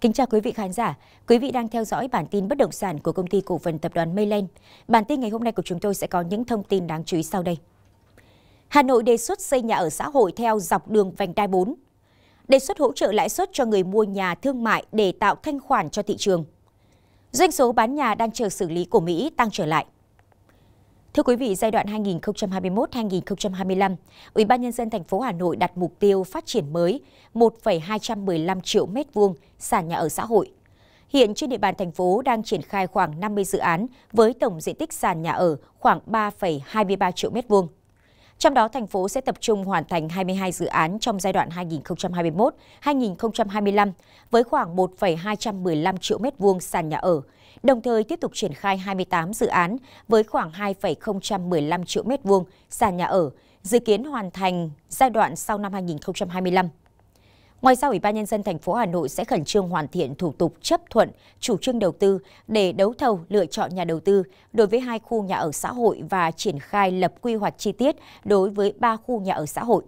Kính chào quý vị khán giả. Quý vị đang theo dõi bản tin bất động sản của công ty cổ phần tập đoàn Mayland. Bản tin ngày hôm nay của chúng tôi sẽ có những thông tin đáng chú ý sau đây. Hà Nội đề xuất xây nhà ở xã hội theo dọc đường vành đai 4. Đề xuất hỗ trợ lãi suất cho người mua nhà thương mại để tạo thanh khoản cho thị trường. Doanh số bán nhà đang chờ xử lý của Mỹ tăng trở lại. Thưa quý vị, giai đoạn 2021-2025, Ủy ban nhân dân thành phố Hà Nội đặt mục tiêu phát triển mới 1,215 triệu mét vuông sàn nhà ở xã hội. Hiện trên địa bàn thành phố đang triển khai khoảng 50 dự án với tổng diện tích sàn nhà ở khoảng 3,23 triệu mét vuông. Trong đó, thành phố sẽ tập trung hoàn thành 22 dự án trong giai đoạn 2021-2025 với khoảng 1,215 triệu m2 sàn nhà ở, đồng thời tiếp tục triển khai 28 dự án với khoảng 2,015 triệu m2 sàn nhà ở, dự kiến hoàn thành giai đoạn sau năm 2025. Ngoài ra, Ủy ban nhân dân thành phố Hà Nội sẽ khẩn trương hoàn thiện thủ tục chấp thuận chủ trương đầu tư để đấu thầu lựa chọn nhà đầu tư đối với hai khu nhà ở xã hội và triển khai lập quy hoạch chi tiết đối với ba khu nhà ở xã hội.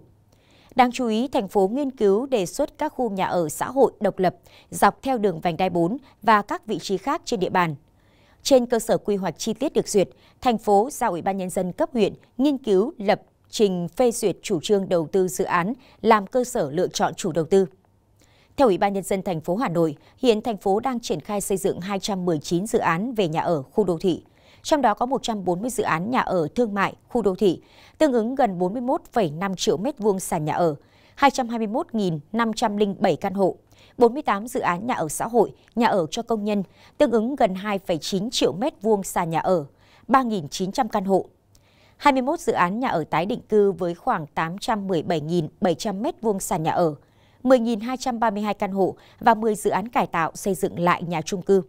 Đáng chú ý, thành phố nghiên cứu đề xuất các khu nhà ở xã hội độc lập dọc theo đường vành đai 4 và các vị trí khác trên địa bàn. Trên cơ sở quy hoạch chi tiết được duyệt, thành phố giao Ủy ban nhân dân cấp huyện nghiên cứu lập trình phê duyệt chủ trương đầu tư dự án làm cơ sở lựa chọn chủ đầu tư. Theo Ủy ban nhân dân thành phố Hà Nội, hiện thành phố đang triển khai xây dựng 219 dự án về nhà ở khu đô thị, trong đó có 140 dự án nhà ở thương mại khu đô thị, tương ứng gần 41,5 triệu m2 sàn nhà ở, 221.507 căn hộ, 48 dự án nhà ở xã hội, nhà ở cho công nhân, tương ứng gần 2,9 triệu m2 sàn nhà ở, 3.900 căn hộ. 21 dự án nhà ở tái định cư với khoảng 817.700 m2 sàn nhà ở, 10.232 căn hộ và 10 dự án cải tạo xây dựng lại nhà trung cư.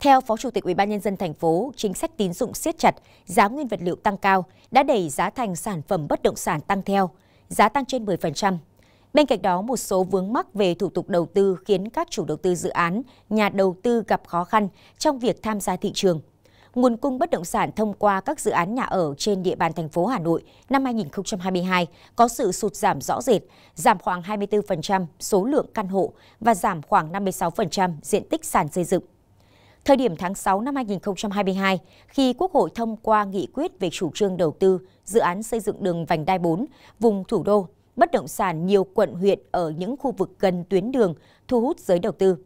Theo Phó Chủ tịch ủy ban nhân dân thành phố, chính sách tín dụng siết chặt, giá nguyên vật liệu tăng cao đã đẩy giá thành sản phẩm bất động sản tăng theo, giá tăng trên 10%. Bên cạnh đó, một số vướng mắc về thủ tục đầu tư khiến các chủ đầu tư dự án, nhà đầu tư gặp khó khăn trong việc tham gia thị trường nguồn cung bất động sản thông qua các dự án nhà ở trên địa bàn thành phố Hà Nội năm 2022 có sự sụt giảm rõ rệt, giảm khoảng 24% số lượng căn hộ và giảm khoảng 56% diện tích sàn xây dựng. Thời điểm tháng 6 năm 2022, khi Quốc hội thông qua nghị quyết về chủ trương đầu tư dự án xây dựng đường vành đai 4 vùng thủ đô, bất động sản nhiều quận huyện ở những khu vực gần tuyến đường thu hút giới đầu tư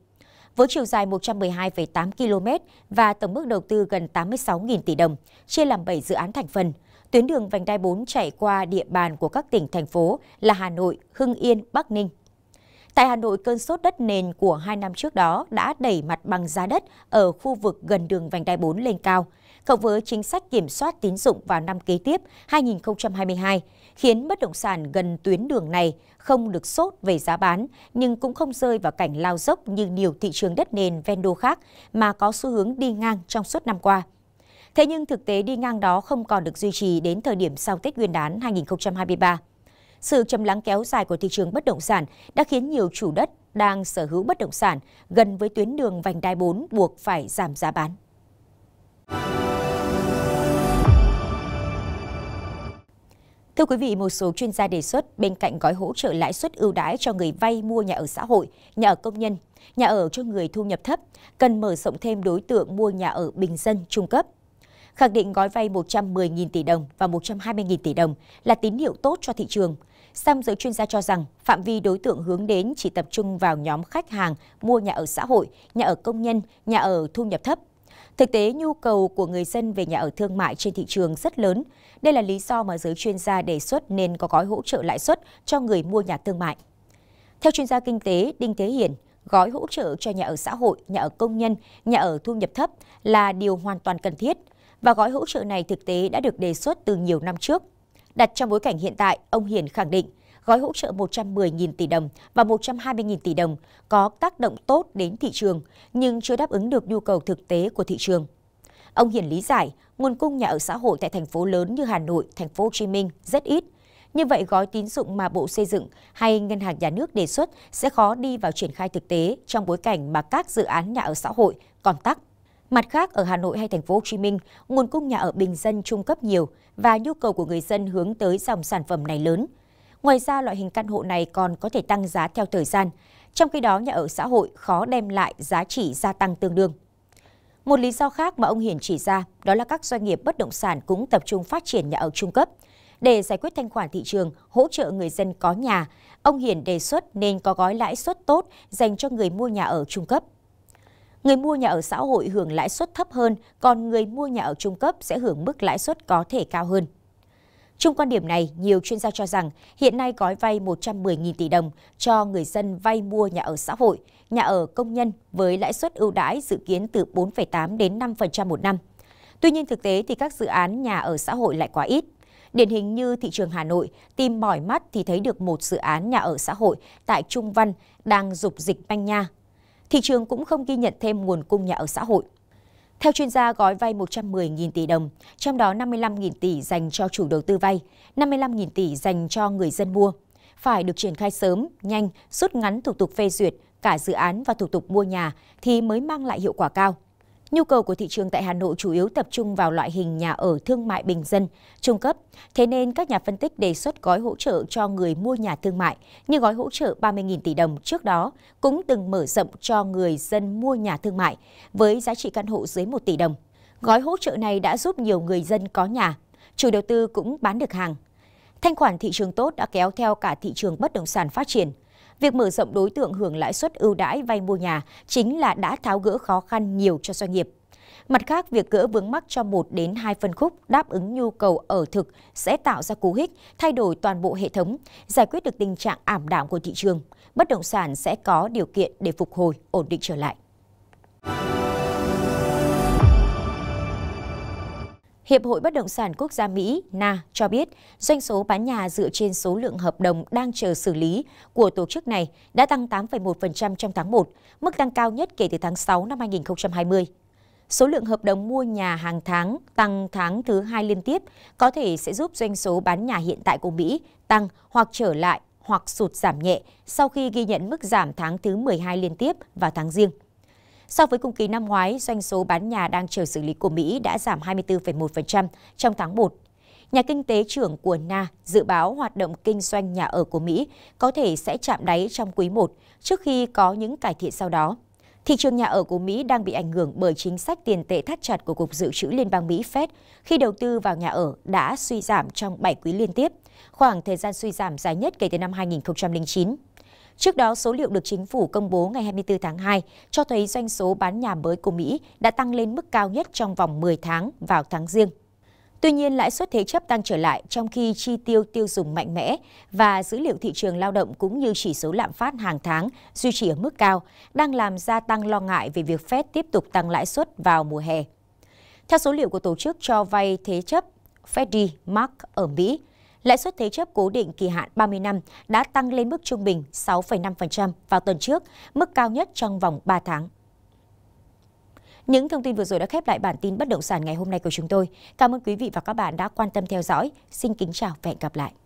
với chiều dài 112,8 km và tổng mức đầu tư gần 86.000 tỷ đồng, chia làm 7 dự án thành phần. Tuyến đường vành đai 4 chạy qua địa bàn của các tỉnh, thành phố là Hà Nội, Hưng Yên, Bắc Ninh. Tại Hà Nội, cơn sốt đất nền của hai năm trước đó đã đẩy mặt bằng giá đất ở khu vực gần đường vành đai 4 lên cao – cộng với chính sách kiểm soát tín dụng vào năm kế tiếp 2022, khiến bất động sản gần tuyến đường này không được sốt về giá bán, nhưng cũng không rơi vào cảnh lao dốc như nhiều thị trường đất nền ven đô khác mà có xu hướng đi ngang trong suốt năm qua. Thế nhưng thực tế đi ngang đó không còn được duy trì đến thời điểm sau Tết Nguyên đán 2023. Sự chầm lắng kéo dài của thị trường bất động sản đã khiến nhiều chủ đất đang sở hữu bất động sản gần với tuyến đường vành đai 4 buộc phải giảm giá bán. Thưa quý vị, một số chuyên gia đề xuất bên cạnh gói hỗ trợ lãi suất ưu đãi cho người vay mua nhà ở xã hội, nhà ở công nhân, nhà ở cho người thu nhập thấp, cần mở rộng thêm đối tượng mua nhà ở bình dân trung cấp. Khẳng định gói vay 110.000 tỷ đồng và 120.000 tỷ đồng là tín hiệu tốt cho thị trường. Song giới chuyên gia cho rằng phạm vi đối tượng hướng đến chỉ tập trung vào nhóm khách hàng mua nhà ở xã hội, nhà ở công nhân, nhà ở thu nhập thấp Thực tế, nhu cầu của người dân về nhà ở thương mại trên thị trường rất lớn. Đây là lý do mà giới chuyên gia đề xuất nên có gói hỗ trợ lãi suất cho người mua nhà thương mại. Theo chuyên gia kinh tế Đinh Thế Hiển, gói hỗ trợ cho nhà ở xã hội, nhà ở công nhân, nhà ở thu nhập thấp là điều hoàn toàn cần thiết và gói hỗ trợ này thực tế đã được đề xuất từ nhiều năm trước. Đặt trong bối cảnh hiện tại, ông Hiển khẳng định gói hỗ trợ 110.000 tỷ đồng và 120.000 tỷ đồng có tác động tốt đến thị trường nhưng chưa đáp ứng được nhu cầu thực tế của thị trường. Ông Hiền lý giải, nguồn cung nhà ở xã hội tại thành phố lớn như Hà Nội, thành phố Hồ Chí Minh rất ít. Như vậy, gói tín dụng mà Bộ Xây dựng hay Ngân hàng Nhà nước đề xuất sẽ khó đi vào triển khai thực tế trong bối cảnh mà các dự án nhà ở xã hội còn tắc. Mặt khác, ở Hà Nội hay thành phố Hồ Chí Minh, nguồn cung nhà ở bình dân trung cấp nhiều và nhu cầu của người dân hướng tới dòng sản phẩm này lớn. Ngoài ra, loại hình căn hộ này còn có thể tăng giá theo thời gian. Trong khi đó, nhà ở xã hội khó đem lại giá trị gia tăng tương đương. Một lý do khác mà ông Hiển chỉ ra đó là các doanh nghiệp bất động sản cũng tập trung phát triển nhà ở trung cấp. Để giải quyết thanh khoản thị trường, hỗ trợ người dân có nhà, ông Hiển đề xuất nên có gói lãi suất tốt dành cho người mua nhà ở trung cấp. Người mua nhà ở xã hội hưởng lãi suất thấp hơn, còn người mua nhà ở trung cấp sẽ hưởng mức lãi suất có thể cao hơn. Chung quan điểm này, nhiều chuyên gia cho rằng hiện nay gói vay 110.000 tỷ đồng cho người dân vay mua nhà ở xã hội, nhà ở công nhân với lãi suất ưu đãi dự kiến từ 4,8 đến 5% một năm. Tuy nhiên thực tế thì các dự án nhà ở xã hội lại quá ít. Điển hình như thị trường Hà Nội, tìm mỏi mắt thì thấy được một dự án nhà ở xã hội tại Trung Văn đang dục dịch manh nha. Thị trường cũng không ghi nhận thêm nguồn cung nhà ở xã hội. Theo chuyên gia, gói vay 110.000 tỷ đồng, trong đó 55.000 tỷ dành cho chủ đầu tư vay, 55.000 tỷ dành cho người dân mua, phải được triển khai sớm, nhanh, rút ngắn thủ tục phê duyệt cả dự án và thủ tục mua nhà thì mới mang lại hiệu quả cao. Nhu cầu của thị trường tại Hà Nội chủ yếu tập trung vào loại hình nhà ở thương mại bình dân, trung cấp. Thế nên các nhà phân tích đề xuất gói hỗ trợ cho người mua nhà thương mại như gói hỗ trợ 30.000 tỷ đồng trước đó cũng từng mở rộng cho người dân mua nhà thương mại với giá trị căn hộ dưới 1 tỷ đồng. Gói hỗ trợ này đã giúp nhiều người dân có nhà, chủ đầu tư cũng bán được hàng. Thanh khoản thị trường tốt đã kéo theo cả thị trường bất động sản phát triển. Việc mở rộng đối tượng hưởng lãi suất ưu đãi vay mua nhà chính là đã tháo gỡ khó khăn nhiều cho doanh nghiệp. Mặt khác, việc gỡ vướng mắc cho một đến hai phân khúc đáp ứng nhu cầu ở thực sẽ tạo ra cú hích, thay đổi toàn bộ hệ thống, giải quyết được tình trạng ảm đạm của thị trường. Bất động sản sẽ có điều kiện để phục hồi, ổn định trở lại. Hiệp hội Bất động sản Quốc gia Mỹ NA cho biết doanh số bán nhà dựa trên số lượng hợp đồng đang chờ xử lý của tổ chức này đã tăng 8,1% trong tháng 1, mức tăng cao nhất kể từ tháng 6 năm 2020. Số lượng hợp đồng mua nhà hàng tháng tăng tháng thứ hai liên tiếp có thể sẽ giúp doanh số bán nhà hiện tại của Mỹ tăng hoặc trở lại hoặc sụt giảm nhẹ sau khi ghi nhận mức giảm tháng thứ 12 liên tiếp và tháng riêng. So với cùng kỳ năm ngoái, doanh số bán nhà đang chờ xử lý của Mỹ đã giảm 24,1% trong tháng 1. Nhà kinh tế trưởng của Na dự báo hoạt động kinh doanh nhà ở của Mỹ có thể sẽ chạm đáy trong quý 1 trước khi có những cải thiện sau đó. Thị trường nhà ở của Mỹ đang bị ảnh hưởng bởi chính sách tiền tệ thắt chặt của Cục Dự trữ Liên bang Mỹ Fed khi đầu tư vào nhà ở đã suy giảm trong 7 quý liên tiếp, khoảng thời gian suy giảm dài nhất kể từ năm 2009. Trước đó, số liệu được chính phủ công bố ngày 24 tháng 2 cho thấy doanh số bán nhà mới của Mỹ đã tăng lên mức cao nhất trong vòng 10 tháng vào tháng riêng. Tuy nhiên, lãi suất thế chấp tăng trở lại trong khi chi tiêu tiêu dùng mạnh mẽ và dữ liệu thị trường lao động cũng như chỉ số lạm phát hàng tháng duy trì ở mức cao, đang làm gia tăng lo ngại về việc Fed tiếp tục tăng lãi suất vào mùa hè. Theo số liệu của tổ chức cho vay thế chấp Freddie Mac ở Mỹ, Lãi suất thế chấp cố định kỳ hạn 30 năm đã tăng lên mức trung bình 6,5% vào tuần trước, mức cao nhất trong vòng 3 tháng. Những thông tin vừa rồi đã khép lại bản tin bất động sản ngày hôm nay của chúng tôi. Cảm ơn quý vị và các bạn đã quan tâm theo dõi. Xin kính chào và hẹn gặp lại.